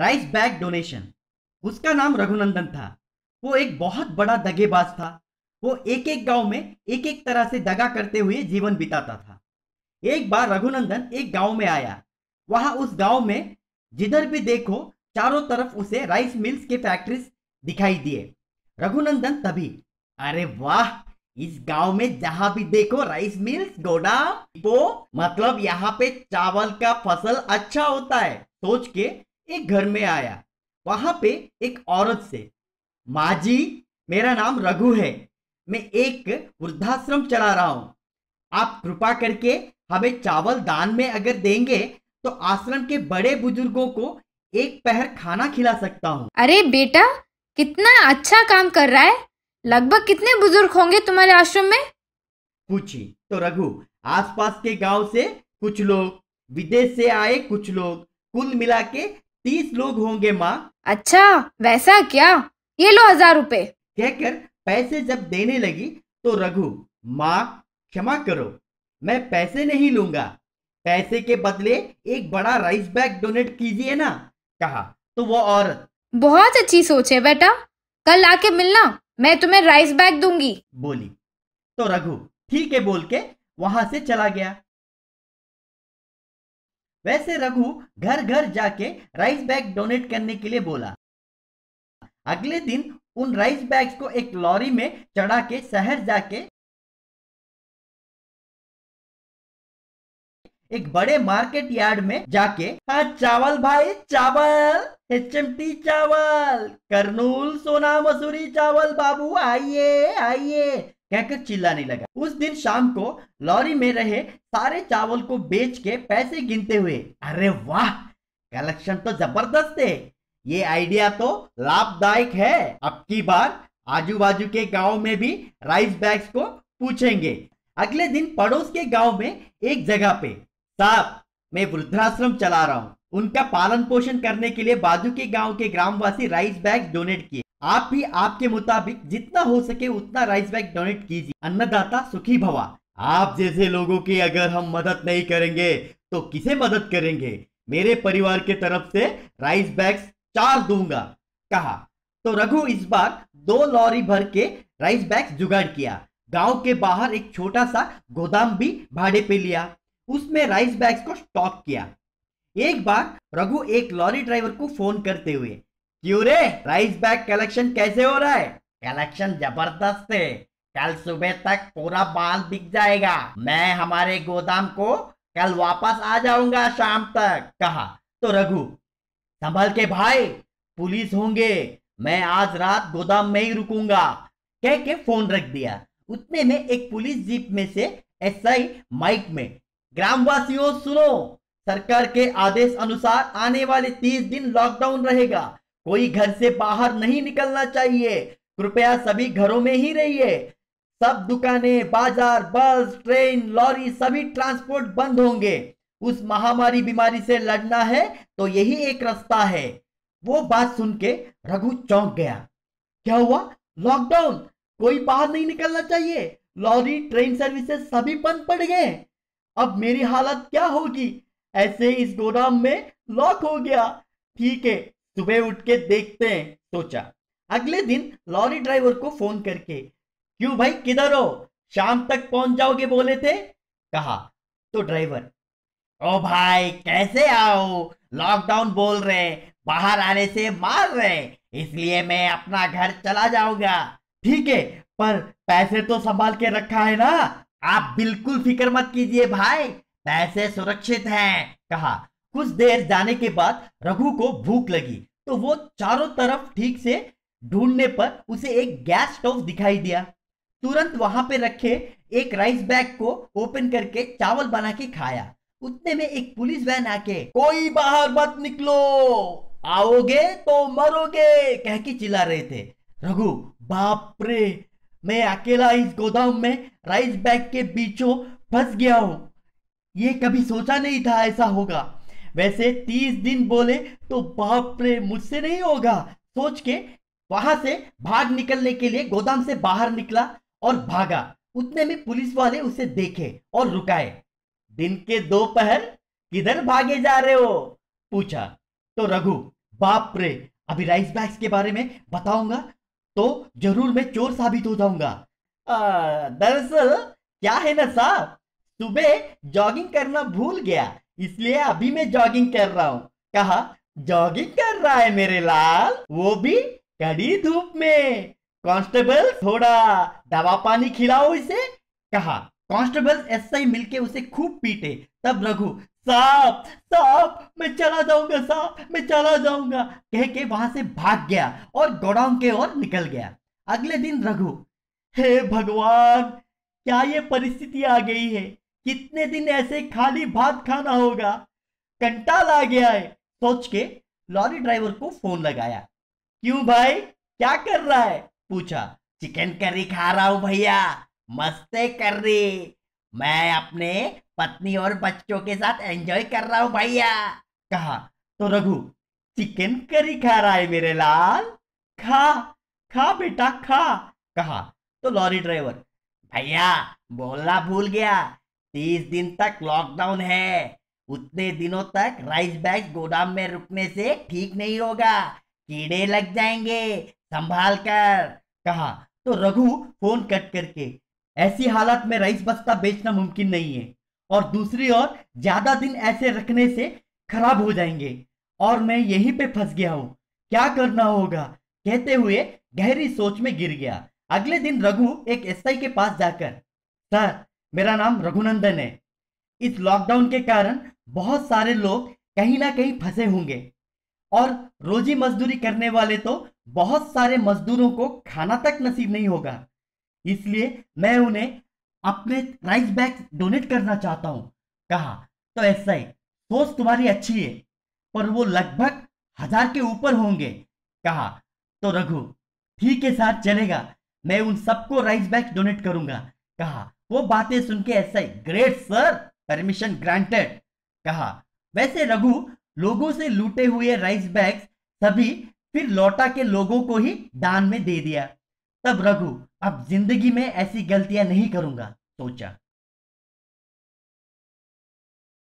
rice bag donation उसका नाम रघुनंदन था वो एक बहुत बड़ा दगेबाज था वो एक एक गांव में एक एक तरह से दगा करते हुए जीवन बिताता था एक बार रघुनंदन एक गांव में आया वहां उस गांव में जिधर भी देखो चारों तरफ उसे राइस मिल्स के फैक्ट्रीज दिखाई दिए रघुनंदन तभी अरे वाह इस गांव में जहां भी देखो राइस मिल्स गोडा वो मतलब यहाँ पे चावल का फसल अच्छा होता है सोच के एक घर में आया वहां पे एक औरत से माँ जी मेरा नाम रघु है मैं एक वृद्धाश्रम चला रहा हूँ आप कृपा करके हमें चावल दान में अगर देंगे तो आश्रम के बड़े बुजुर्गों को एक पहर खाना खिला सकता हूँ अरे बेटा कितना अच्छा काम कर रहा है लगभग कितने बुजुर्ग होंगे तुम्हारे आश्रम में पूछी तो रघु आसपास के गांव से कुछ लोग विदेश से आए कुछ लोग कुल मिला के तीस लोग होंगे माँ अच्छा वैसा क्या ये लो हजार रूपए कहकर पैसे जब देने लगी तो रघु माँ क्षमा करो मैं पैसे नहीं लूंगा पैसे के बदले एक बड़ा राइस बैग डोनेट कीजिए ना कहा तो वो औरत बहुत अच्छी सोच है बेटा कल आके मिलना मैं तुम्हें राइस बैग दूंगी बोली तो रघु ठीक है बोल के वहां से चला गया वैसे रघु घर घर जाके राइस बैग डोनेट करने के लिए बोला अगले दिन उन राइस बैग्स को एक लॉरी में चढ़ा के शहर जाके एक बड़े मार्केट यार्ड में जाके हाँ चावल भाई चावल एचएमटी चावल करनूल सोना मसूरी चावल बाबू आइए आइए कहकर चिल्लाने लगा उस दिन शाम को लॉरी में रहे सारे चावल को बेच के पैसे गिनते हुए अरे वाह कलेक्शन तो जबरदस्त है ये आइडिया तो लाभदायक है अब की बार आजू बाजू के गांव में भी राइस बैग्स को पूछेंगे अगले दिन पड़ोस के गांव में एक जगह पे साहब मैं वृद्धाश्रम चला रहा हूँ उनका पालन पोषण करने के लिए बाजू के गांव के ग्रामवासी राइस बैग डोनेट किए आप भी आपके मुताबिक जितना हो सके उतना राइस बैग डोनेट कीजिए अन्नदाता सुखी भवा आप जैसे लोगों की अगर हम मदद नहीं करेंगे तो किसे मदद करेंगे मेरे परिवार के तरफ से राइस बैग चार दूंगा कहा तो रघु इस बार दो लॉरी भर के राइस बैग जुगाड़ किया गांव के बाहर एक छोटा सा गोदाम भी भाड़े पे लिया उसमें राइस बैग्स को स्टॉक किया एक बार रघु एक लॉरी ड्राइवर को फोन करते हुए क्यों रे राइस बैग कलेक्शन कैसे हो रहा है कलेक्शन जबरदस्त है कल सुबह तक पूरा बाल बिक जाएगा मैं हमारे गोदाम को कल वापस आ जाऊंगा शाम तक कहा तो रघु संभल के भाई पुलिस होंगे मैं आज रात गोदाम में ही रुकूंगा कह के फोन रख दिया उतने में एक पुलिस जीप में से एसआई माइक में ग्रामवासियों सुनो सरकार के आदेश अनुसार आने वाले तीस दिन लॉकडाउन रहेगा कोई घर से बाहर नहीं निकलना चाहिए कृपया सभी घरों में ही रहिए सब दुकानें बाजार बस ट्रेन लॉरी सभी ट्रांसपोर्ट बंद होंगे उस महामारी बीमारी से लड़ना है तो यही एक रास्ता है वो बात सुन के रघु चौंक गया क्या हुआ लॉकडाउन कोई बाहर नहीं निकलना चाहिए लॉरी ट्रेन सर्विसेज सभी बंद पड़ गए अब मेरी हालत क्या होगी ऐसे इस गोदाम में लॉक हो गया ठीक है सुबह उठ के देखते हैं सोचा अगले दिन लॉरी ड्राइवर को फोन करके क्यों भाई किधर हो शाम तक पहुंच जाओगे बोले थे कहा तो ड्राइवर ओ भाई कैसे आओ लॉकडाउन बोल रहे बाहर आने से मार रहे इसलिए मैं अपना घर चला जाऊंगा ठीक है पर पैसे तो संभाल के रखा है ना आप बिल्कुल फिक्र मत कीजिए भाई पैसे सुरक्षित हैं कहा कुछ देर जाने के बाद रघु को भूख लगी तो वो चारों तरफ ठीक से ढूंढने पर उसे एक गैस स्टोव दिखाई दिया तुरंत वहां पे रखे एक राइस बैग को ओपन करके चावल बना के खाया उतने में एक पुलिस वैन आके कोई बाहर मत निकलो आओगे तो मरोगे कह के चिल्ला रहे थे रघु बाप रे मैं अकेला इस गोदाम में राइस बैग के बीचों फंस गया हूं ये कभी सोचा नहीं था ऐसा होगा वैसे तीस दिन बोले तो बाप रे मुझसे नहीं होगा सोच के वहां से भाग निकलने के लिए गोदाम से बाहर निकला और भागा उतने में पुलिस वाले उसे देखे और रुकाए दिन के दोपहर किधर भागे जा रहे हो पूछा तो रघु बाप रे अभी राइस बैग्स के बारे में बताऊंगा तो जरूर मैं चोर साबित हो जाऊंगा दरअसल क्या है ना साहब सुबह जॉगिंग करना भूल गया इसलिए अभी मैं जॉगिंग कर रहा हूँ कहा जॉगिंग कर रहा है मेरे लाल वो भी कड़ी धूप में कांस्टेबल थोड़ा दवा पानी खिलाओ इसे कहा कांस्टेबल ऐसा ही मिलके उसे खूब पीटे तब रघु साफ साफ मैं चला जाऊंगा साफ मैं चला जाऊंगा कह के वहां से भाग गया और गोडाउन के ओर निकल गया अगले दिन रघु हे भगवान क्या ये परिस्थिति आ गई है कितने दिन ऐसे खाली भात खाना होगा कंटाल आ गया है सोच के लॉरी ड्राइवर को फोन लगाया क्यों भाई क्या कर रहा है पूछा चिकन करी खा रहा हूँ भैया मस्ते करी मैं अपने पत्नी और बच्चों के साथ एंजॉय कर रहा हूँ भैया कहा तो रघु चिकन करी खा रहा है मेरे लाल खा खा बेटा खा कहा तो लॉरी ड्राइवर भैया बोलना भूल गया तीस दिन तक लॉकडाउन है उतने दिनों तक राइस बैग गोदाम में रुकने से ठीक नहीं होगा कीड़े लग जाएंगे संभाल कर कहा तो रघु फोन कट करके ऐसी हालत में राइस बस्ता बेचना मुमकिन नहीं है और दूसरी ओर ज्यादा दिन ऐसे रखने से खराब हो जाएंगे और मैं यहीं पे फंस गया हूँ क्या करना होगा कहते हुए गहरी सोच में गिर गया अगले दिन रघु एक एसआई के पास जाकर सर मेरा नाम रघुनंदन है इस लॉकडाउन के कारण बहुत सारे लोग कहीं ना कहीं फंसे होंगे और रोजी मजदूरी करने वाले तो बहुत सारे मजदूरों को खाना तक नसीब नहीं होगा इसलिए मैं उन्हें अपने राइस बैग डोनेट करना चाहता हूँ कहा तो ऐसा ही सोच तुम्हारी अच्छी है पर वो लगभग हजार के ऊपर होंगे कहा तो रघु ठीक है साथ चलेगा मैं उन सबको राइस बैग डोनेट करूंगा कहा वो बातें सुन के ऐसा ग्रेट सर परमिशन ग्रांटेड कहा वैसे रघु लोगों से लूटे हुए राइस बैग सभी फिर लौटा के लोगों को ही दान में दे दिया तब रघु अब जिंदगी में ऐसी गलतियां नहीं करूंगा सोचा